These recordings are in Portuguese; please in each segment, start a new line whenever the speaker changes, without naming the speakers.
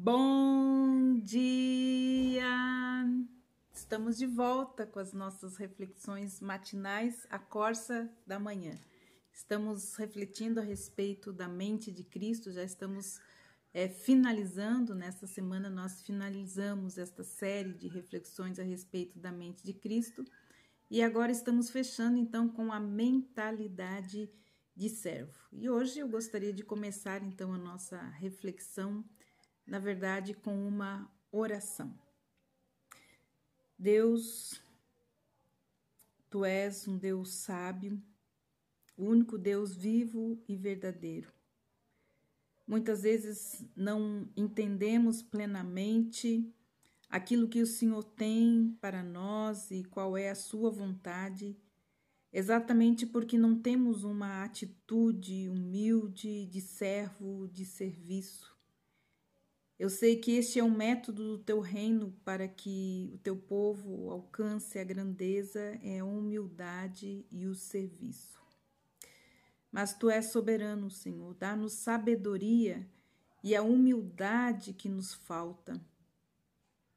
Bom dia! Estamos de volta com as nossas reflexões matinais, a corça da manhã. Estamos refletindo a respeito da mente de Cristo, já estamos é, finalizando, nesta semana nós finalizamos esta série de reflexões a respeito da mente de Cristo e agora estamos fechando então com a mentalidade de servo. E hoje eu gostaria de começar então a nossa reflexão na verdade, com uma oração. Deus, tu és um Deus sábio, o único Deus vivo e verdadeiro. Muitas vezes não entendemos plenamente aquilo que o Senhor tem para nós e qual é a sua vontade, exatamente porque não temos uma atitude humilde de servo, de serviço. Eu sei que este é um método do teu reino para que o teu povo alcance a grandeza, é a humildade e o serviço. Mas tu és soberano, Senhor, dá-nos sabedoria e a humildade que nos falta.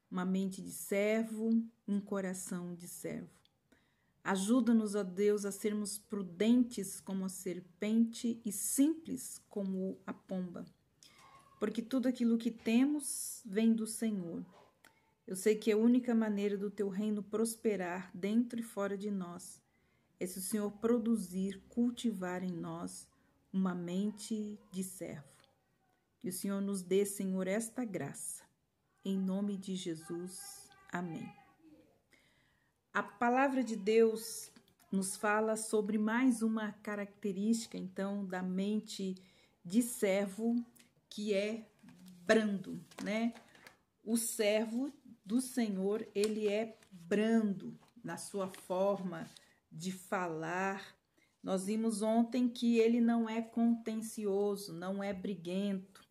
Uma mente de servo, um coração de servo. Ajuda-nos, ó Deus, a sermos prudentes como a serpente e simples como a pomba porque tudo aquilo que temos vem do Senhor. Eu sei que é a única maneira do teu reino prosperar dentro e fora de nós é se o Senhor produzir, cultivar em nós uma mente de servo. Que o Senhor nos dê, Senhor, esta graça. Em nome de Jesus. Amém. A palavra de Deus nos fala sobre mais uma característica, então, da mente de servo que é brando, né? O servo do Senhor, ele é brando na sua forma de falar. Nós vimos ontem que ele não é contencioso, não é briguento.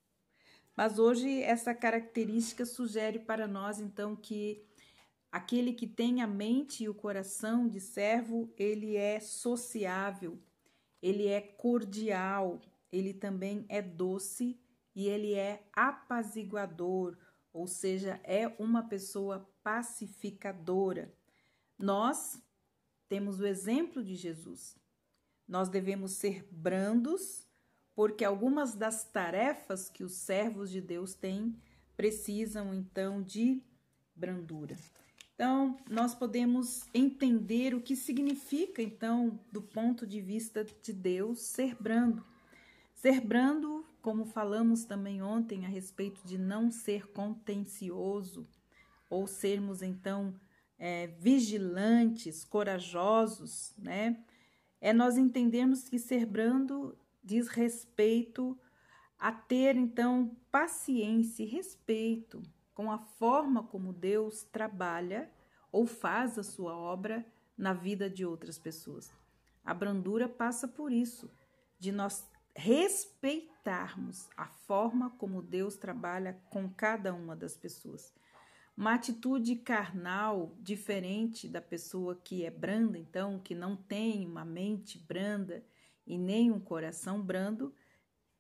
Mas hoje essa característica sugere para nós então que aquele que tem a mente e o coração de servo, ele é sociável, ele é cordial, ele também é doce e ele é apaziguador, ou seja, é uma pessoa pacificadora. Nós temos o exemplo de Jesus. Nós devemos ser brandos, porque algumas das tarefas que os servos de Deus têm precisam então de brandura. Então, nós podemos entender o que significa, então, do ponto de vista de Deus, ser brando. Ser brando, como falamos também ontem a respeito de não ser contencioso, ou sermos então é, vigilantes, corajosos, né? É nós entendermos que ser brando diz respeito a ter então paciência e respeito com a forma como Deus trabalha ou faz a sua obra na vida de outras pessoas. A brandura passa por isso, de nós respeitarmos a forma como Deus trabalha com cada uma das pessoas. Uma atitude carnal diferente da pessoa que é branda, então, que não tem uma mente branda e nem um coração brando,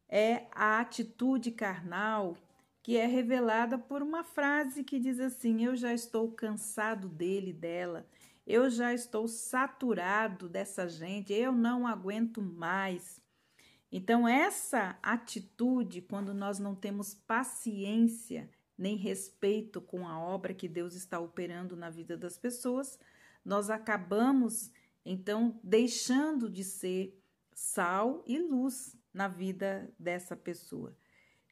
é a atitude carnal que é revelada por uma frase que diz assim: Eu já estou cansado dele, dela, eu já estou saturado dessa gente, eu não aguento mais. Então, essa atitude, quando nós não temos paciência nem respeito com a obra que Deus está operando na vida das pessoas, nós acabamos então deixando de ser sal e luz na vida dessa pessoa.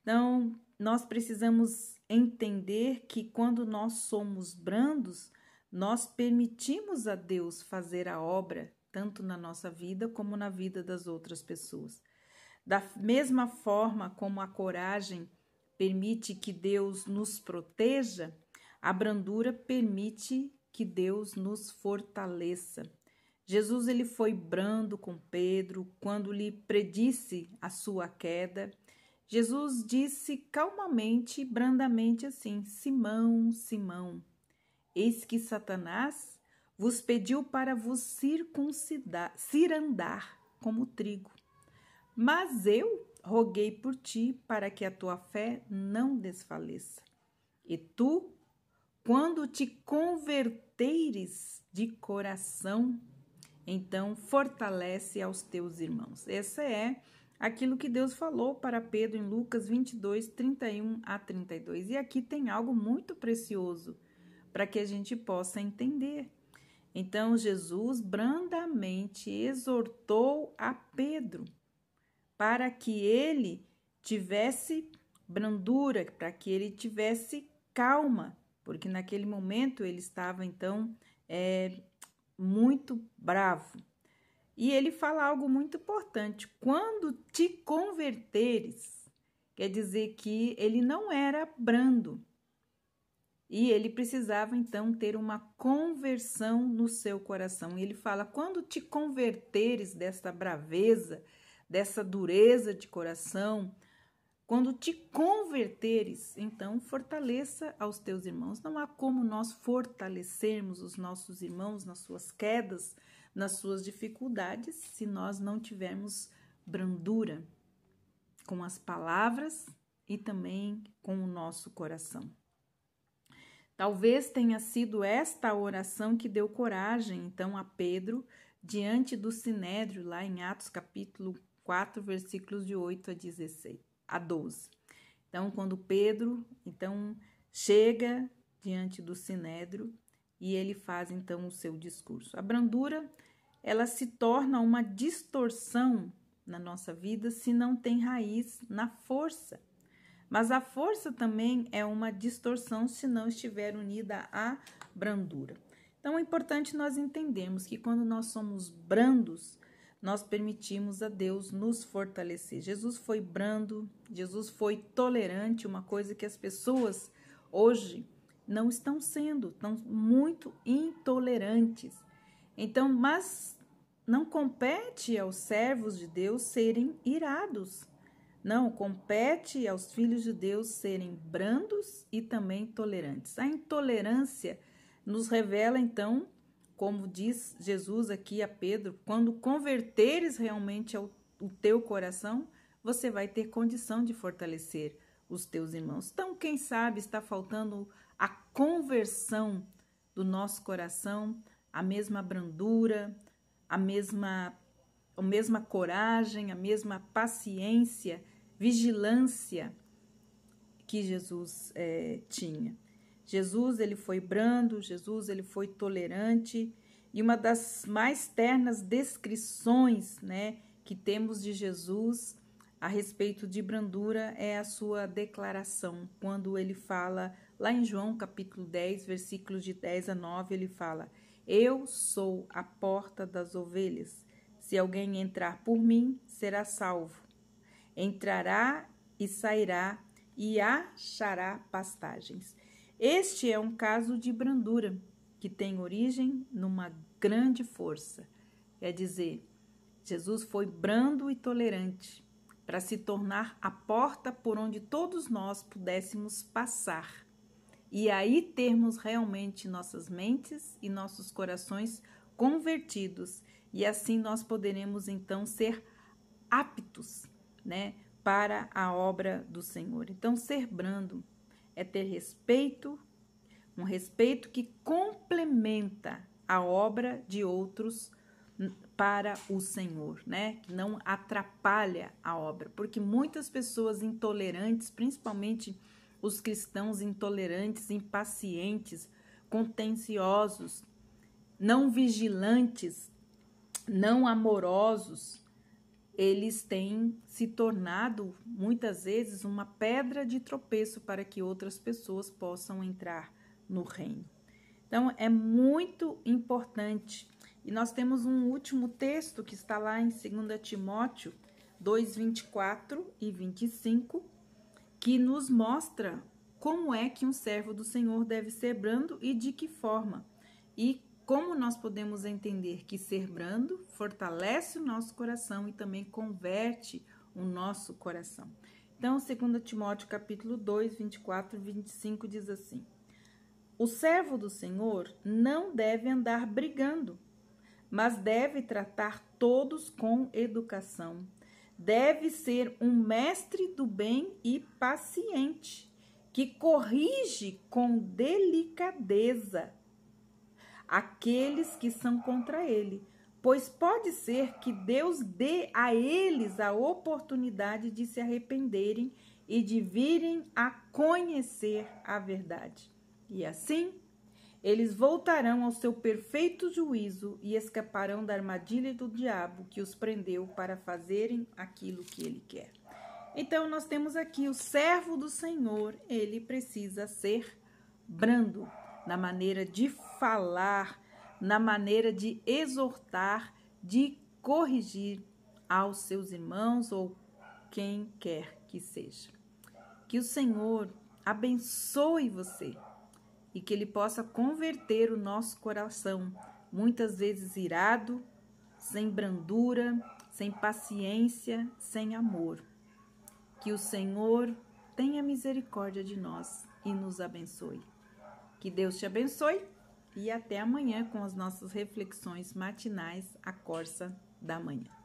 Então, nós precisamos entender que quando nós somos brandos, nós permitimos a Deus fazer a obra tanto na nossa vida como na vida das outras pessoas. Da mesma forma como a coragem permite que Deus nos proteja, a brandura permite que Deus nos fortaleça. Jesus ele foi brando com Pedro quando lhe predisse a sua queda. Jesus disse calmamente, brandamente assim: Simão, Simão, eis que Satanás vos pediu para vos circuncidar, cirandar como trigo. Mas eu roguei por ti para que a tua fé não desfaleça. E tu, quando te converteres de coração, então fortalece aos teus irmãos. Essa é aquilo que Deus falou para Pedro em Lucas 22, 31 a 32. E aqui tem algo muito precioso para que a gente possa entender. Então, Jesus brandamente exortou a Pedro para que ele tivesse brandura, para que ele tivesse calma, porque naquele momento ele estava então é, muito bravo. E ele fala algo muito importante: quando te converteres, quer dizer que ele não era brando. E ele precisava então ter uma conversão no seu coração. E ele fala: quando te converteres desta braveza, dessa dureza de coração, quando te converteres, então fortaleça aos teus irmãos. Não há como nós fortalecermos os nossos irmãos nas suas quedas, nas suas dificuldades, se nós não tivermos brandura com as palavras e também com o nosso coração. Talvez tenha sido esta oração que deu coragem então a Pedro diante do sinédrio lá em Atos capítulo 4, versículos de 8 a 16, a 12. Então, quando Pedro, então, chega diante do Sinédrio e ele faz então o seu discurso. A brandura, ela se torna uma distorção na nossa vida se não tem raiz na força. Mas a força também é uma distorção se não estiver unida à brandura. Então é importante nós entendermos que quando nós somos brandos, nós permitimos a Deus nos fortalecer. Jesus foi brando, Jesus foi tolerante, uma coisa que as pessoas hoje não estão sendo, estão muito intolerantes. Então, mas não compete aos servos de Deus serem irados. Não, compete aos filhos de Deus serem brandos e também tolerantes. A intolerância nos revela, então, como diz Jesus aqui a Pedro, quando converteres realmente ao, o teu coração, você vai ter condição de fortalecer os teus irmãos. Então, quem sabe está faltando a conversão do nosso coração, a mesma brandura, a mesma a mesma coragem, a mesma paciência, vigilância que Jesus é, tinha. Jesus ele foi brando, Jesus ele foi tolerante e uma das mais ternas descrições, né, que temos de Jesus a respeito de brandura é a sua declaração, quando ele fala lá em João capítulo 10, versículos de 10 a 9, ele fala: "Eu sou a porta das ovelhas. Se alguém entrar por mim, será salvo. Entrará e sairá e achará pastagens." Este é um caso de brandura que tem origem numa grande força. Quer dizer, Jesus foi brando e tolerante para se tornar a porta por onde todos nós pudéssemos passar e aí termos realmente nossas mentes e nossos corações convertidos e assim nós poderemos então ser aptos, né, para a obra do Senhor. Então ser brando é ter respeito, um respeito que complementa a obra de outros para o Senhor, né? Que não atrapalha a obra, porque muitas pessoas intolerantes, principalmente os cristãos intolerantes, impacientes, contenciosos, não vigilantes, não amorosos, eles têm se tornado muitas vezes uma pedra de tropeço para que outras pessoas possam entrar no reino. Então é muito importante. E nós temos um último texto que está lá em 2 Timóteo 2, 24 e 25, que nos mostra como é que um servo do Senhor deve ser brando e de que forma, e como nós podemos entender que ser brando fortalece o nosso coração e também converte o nosso coração. Então, 2 Timóteo capítulo 2, 24 e 25 diz assim: O servo do Senhor não deve andar brigando, mas deve tratar todos com educação. Deve ser um mestre do bem e paciente, que corrige com delicadeza aqueles que são contra ele, pois pode ser que Deus dê a eles a oportunidade de se arrependerem e de virem a conhecer a verdade. E assim, eles voltarão ao seu perfeito juízo e escaparão da armadilha do diabo que os prendeu para fazerem aquilo que ele quer. Então, nós temos aqui o servo do Senhor, ele precisa ser brando na maneira de falar, na maneira de exortar, de corrigir aos seus irmãos ou quem quer que seja. Que o Senhor abençoe você e que Ele possa converter o nosso coração, muitas vezes irado, sem brandura, sem paciência, sem amor. Que o Senhor tenha misericórdia de nós e nos abençoe. Que Deus te abençoe e até amanhã com as nossas reflexões matinais, a Corsa da Manhã.